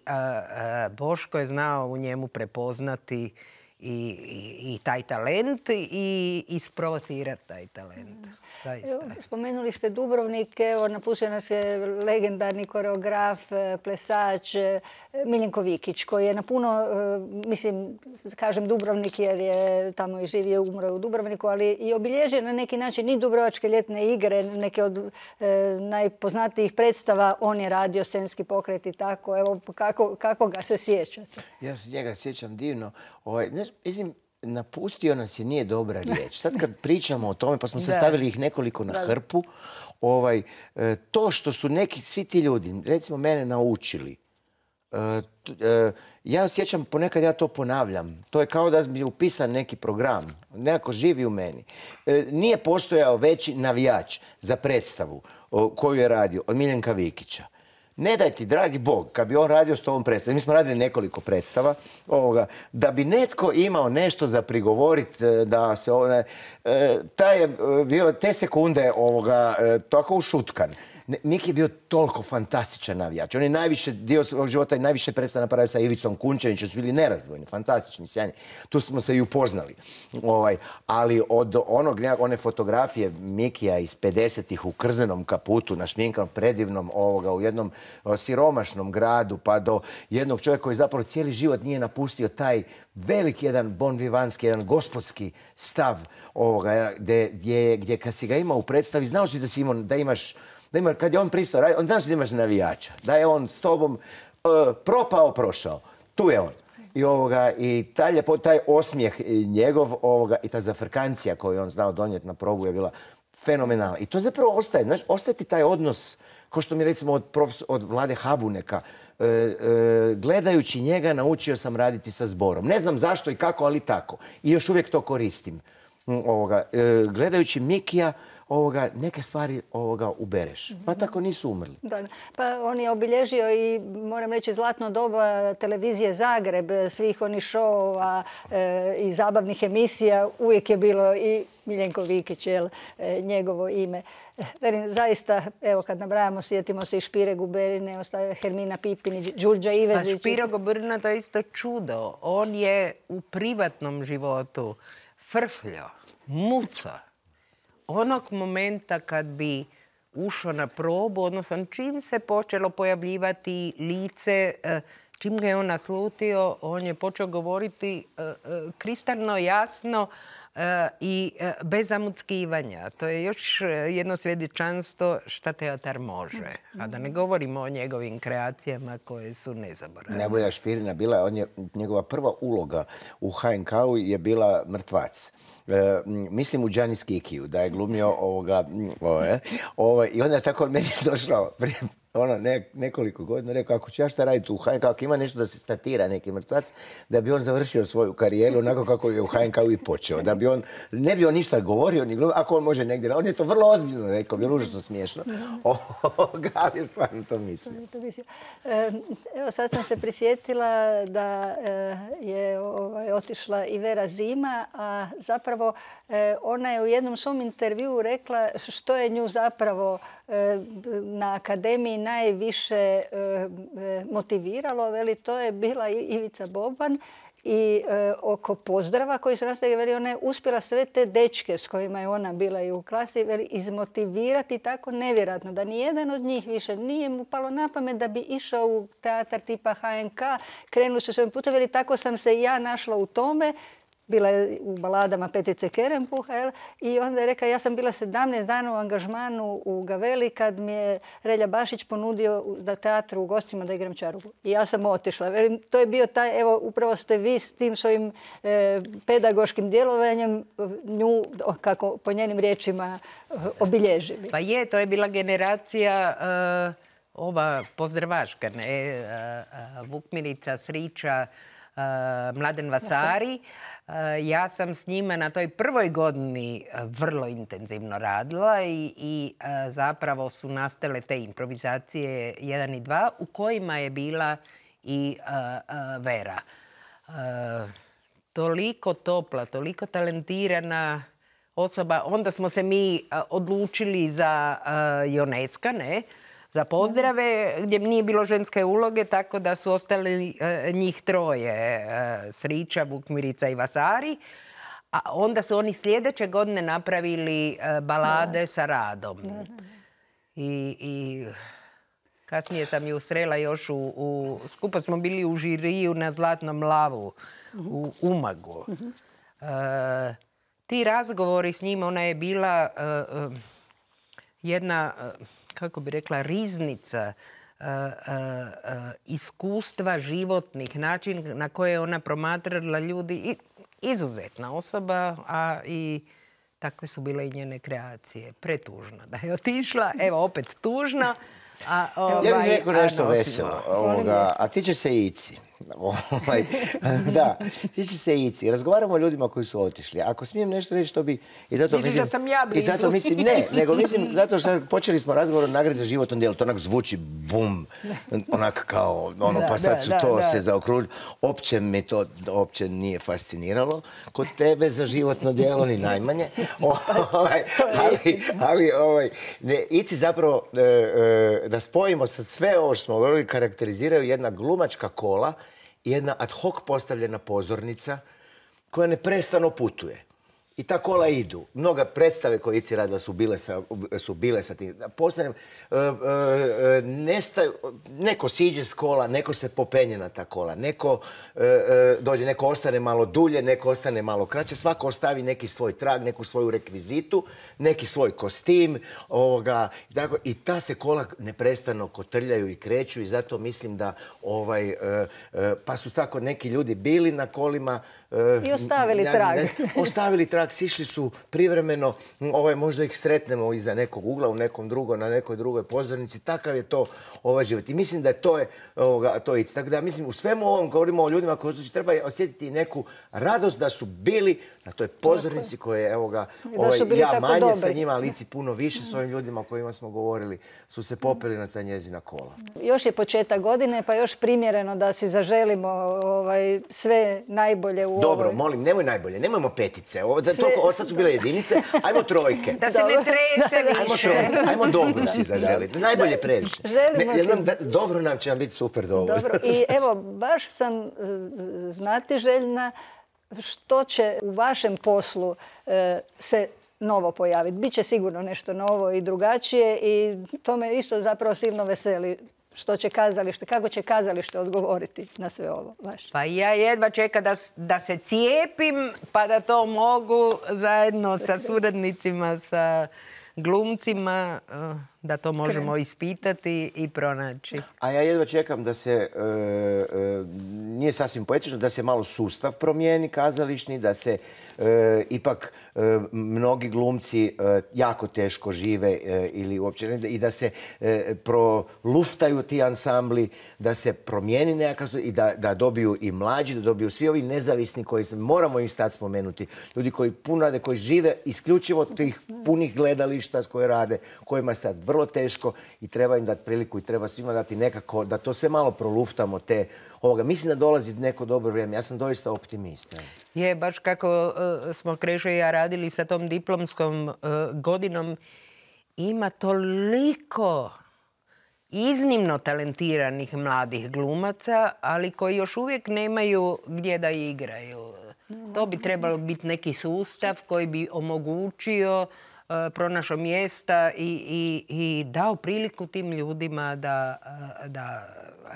Boško je znao u njemu prepoznati i, taj talent i isprovocirati taj talent. Mm. spomenuli ste Dubrovnik, evo napustio nas je legendarni koreograf, e, plesač e, Miljenko Vikić koji je na puno, e, mislim, kažem Dubrovnik jer je tamo i živio, umro u Dubrovniku, ali i obilježio na neki način i Dubrovačke ljetne igre, neke od najpoznatijih predstava, on je radio scenski pokret i tako, evo kako, kako ga se sjećate? Ja se njega sjećam divno. Ovaj, mislim, napustio nas je nije dobra riječ. Sad kad pričamo o tome, pa smo se stavili ih nekoliko na hrpu, ovaj, e, to što su neki, svi ti ljudi, recimo mene naučili, e, e, ja osjećam, ponekad ja to ponavljam. To je kao da mi je upisan neki program. Nekako živi u meni. Nije postojao veći navijač za predstavu koju je radio od Miljenka Vikića. Ne daj ti, dragi Bog, kad bi on radio s tom predstavom, mi smo radili nekoliko predstava, ovoga, da bi netko imao nešto za prigovorit, e, da se ona, e, taj je e, bio te sekunde ovoga, tako ušutkan. Miki je bio toliko fantastičan navijač. On je najviše dio svog života i najviše predstava napravio sa Ivicom Kunčevićem. Su bili nerazdvojni, fantastični, sjajni. Tu smo se i upoznali. Ovaj, ali od onog, one fotografije Mikija iz 50-ih u krzenom kaputu, na šminkanom predivnom ovoga, u jednom siromašnom gradu, pa do jednog čovjeka koji zapravo cijeli život nije napustio taj veliki jedan bon vivanski, jedan gospodski stav ovoga, gdje, kad si ga imao u predstavi, znao si da, si da imaš da kad je on pristao on znaš da imaš navijača, da je on s tobom e, propao, prošao. Tu je on. I, ovoga, i ta ljepo, taj osmijeh njegov ovoga, i ta zafrkancija koju je on znao donijeti na probu je bila fenomenalna. I to zapravo ostaje, znaš, ti taj odnos, kao što mi recimo od, od Vlade Habuneka, e, e, gledajući njega naučio sam raditi sa zborom. Ne znam zašto i kako, ali tako. I još uvijek to koristim ovoga, e, gledajući Mikija, ovoga, neke stvari ovoga ubereš. Pa tako nisu umrli. Da, pa on je obilježio i, moram reći, zlatno doba televizije Zagreb, svih onih šova e, i zabavnih emisija. Uvijek je bilo i Miljenko Vikić, jel, e, njegovo ime. Verim, zaista, evo kad nabrajamo, sjetimo se i Špire Guberine, ostaje Hermina Pipini, Đurđa Ivezić. Pa Špira Guberina to je isto čudo. On je u privatnom životu frfljao muca. Onog momenta kad bi ušao na probu, odnosno čim se počelo pojavljivati lice, e, čim ga je on naslutio, on je počeo govoriti e, e, kristalno jasno i bez zamuckivanja. To je još jedno svjedočanstvo šta teatar može. A da ne govorimo o njegovim kreacijama koje su nezaboravne. Najbolja Špirina bila, njegova prva uloga u HNK-u je bila mrtvac mislim u Giannis Kikiju, da je glumio ovoga, i onda je tako meni došao prije ono, nekoliko godina, rekao, ako ću ja šta raditi u HNK, ako ima nešto da se statira neki mrtvac, da bi on završio svoju karijeru onako kako je u HNK i počeo. Da bi on, ne bi on ništa govorio, ni ako on može negdje, on je to vrlo ozbiljno rekao, bilo užasno smiješno. Mhm. Ali je stvarno to mislio. Evo, sad sam se prisjetila da eh, je ovaj, otišla i Vera Zima, a zapravo E, ona je u jednom svom intervjuu rekla što je nju zapravo e, na akademiji najviše e, motiviralo. Veli, to je bila Ivica Boban i oko pozdrava koji su nastavili, veli, ona je uspjela sve te dečke s kojima je ona bila i u klasi izmotivirati tako nevjerojatno da nijedan od njih više nije mu palo na pamet da bi išao u teatar tipa HNK, krenuo se svojim putem, veli, tako sam se i ja našla u tome, bila je u baladama Petice Kerempuha i onda je reka ja sam bila 17 dana u angažmanu u Gaveli kad mi je Relja Bašić ponudio da teatru u gostima da igram čarugu. I ja sam otišla. to je bio taj, evo upravo ste vi s tim svojim e, pedagoškim djelovanjem nju, kako po njenim riječima, e, obilježili. Pa je, to je bila generacija e, ova pozdravaška, ne? Srića, Mladen Vasari Eh, ja sam s njima na toj prvoj godini eh, vrlo intenzivno radila i, eh, zapravo su nastale te improvizacije 1 i 2 u kojima je bila i Vera. toliko topla, toliko talentirana osoba. Onda smo se mi odlučili za Joneska, ne? za pozdrave gdje nije bilo ženske uloge, tako da su ostali e, njih troje, e, Srića, Vukmirica i Vasari. A onda su oni sljedeće godine napravili e, balade sa radom. I, kasnije sam ju srela još u, smo bili u žiriju na Zlatnom lavu, mhm. u Umagu. Mhm. ti razgovori s njima, ona je bila jedna kako bi rekla, riznica e, e, e, iskustva životnih, način na koje je ona promatrala ljudi. I, izuzetna osoba, a i takve su bile i njene kreacije. Pretužna da je otišla, evo opet tužna. ja bih ovaj, rekao nešto veselo. a tiče se Ici. Ovaj, da, tiče se ici. Razgovaramo o ljudima koji su otišli. Ako smijem nešto reći, to bi... I zato mislim, da sam ja blizu. I zato mislim, ne, nego mislim, zato što počeli smo razgovor o nagradi za životno djelo. To onak zvuči bum, onak kao, ono, pa sad su to se zaokružili. Opće me to, nije fasciniralo. Kod tebe za životno djelo, ni najmanje. Ovaj, ali, ovaj, ne, ici zapravo, e, e, da spojimo sve ovo što smo govorili, karakteriziraju jedna glumačka kola jedna ad hoc postavljena pozornica koja neprestano putuje. I ta kola idu. Mnoga predstave koje Ici radila su bile sa, su tim. E, e, e, neko siđe s kola, neko se popenje na ta kola, neko dođe, neko ostane malo dulje, neko ostane malo kraće. Svako ostavi neki svoj trag, neku svoju rekvizitu, neki svoj kostim. i, tako. I ta se kola neprestano kotrljaju i kreću i zato mislim da ovaj, pa su tako neki ljudi bili na kolima. I ostavili trag. ostavili trag sišli su privremeno, ovaj, možda ih sretnemo iza nekog ugla, u nekom drugom, na nekoj drugoj pozornici. Takav je to ovaj život. I mislim da je to je ovoga, to je Tako da mislim, u svemu ovom govorimo o ljudima koji znači, treba osjetiti neku radost da su bili na toj pozornici koje je ovaj, ja manje sa njima, lici puno više s ovim ljudima o kojima smo govorili, su se popeli na ta njezina kola. Još je početak godine, pa još primjereno da si zaželimo ovaj, sve najbolje u Dobro, molim, nemoj najbolje, nemojmo petice. Ovo, da, toliko, ovo su bile jedinice, ajmo trojke. Da se ne trese više. Ajmo trojke, ajmo dobro si zaželiti. Najbolje previše. dobro nam će nam biti super dobro. Dobro, i evo, baš sam e, znati željna što će u vašem poslu e, se novo pojaviti. Biće sigurno nešto novo i drugačije i to me isto zapravo silno veseli što će kazalište, kako će kazalište odgovoriti na sve ovo? vaše. Pa ja jedva čekam da, se cijepim pa da to mogu zajedno sa dakle. suradnicima, sa glumcima, eh, da to možemo ispitati i pronaći. A ja jedva čekam da se, eh, eh, nije sasvim poetično, da se malo sustav promijeni kazališni, da se ipak E, mnogi glumci e, jako teško žive e, ili uopće ne, i da se proluftaju ti ansambli, da se promijeni nekako i da, dobiju i mlađi, da dobiju svi ovi nezavisni koji moramo im sad spomenuti. Ljudi koji puno rade, koji žive isključivo tih punih gledališta koje rade, kojima je sad vrlo teško i treba im dati priliku i treba svima dati nekako da to sve malo proluftamo te ovoga. Mislim da dolazi neko dobro vrijeme. Ja sam doista optimista je baš kako e, smo Krešo i ja radili sa tom diplomskom e, godinom, ima toliko iznimno talentiranih mladih glumaca, ali koji još uvijek nemaju gdje da igraju. To bi trebalo biti neki sustav koji bi omogućio e, pronašao mjesta i, dao priliku tim ljudima da,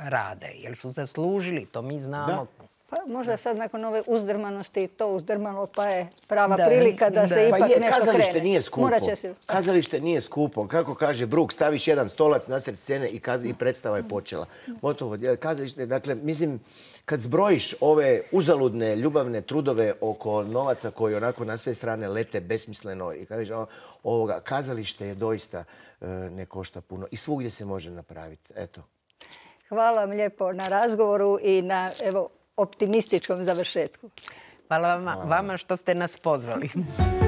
rade. Jer su zaslužili, to mi znamo. Pa možda sad nakon ove uzdrmanosti to uzdrmalo pa je prava prilika da, se ipak pa kazalište Nije skupo. kazalište nije skupo. Kako kaže Bruk, staviš jedan stolac nasred scene i, i predstava je počela. Gotovo. E, kazalište, dakle, mislim, kad zbrojiš ove uzaludne ljubavne trudove oko novaca koji onako na sve strane lete besmisleno i kažeš ovoga, kazalište je doista e, ne košta puno i svugdje se može napraviti. Eto. Hvala vam lijepo na razgovoru i na evo, optimističkom završetku. Hvala vama, vama što ste nas pozvali.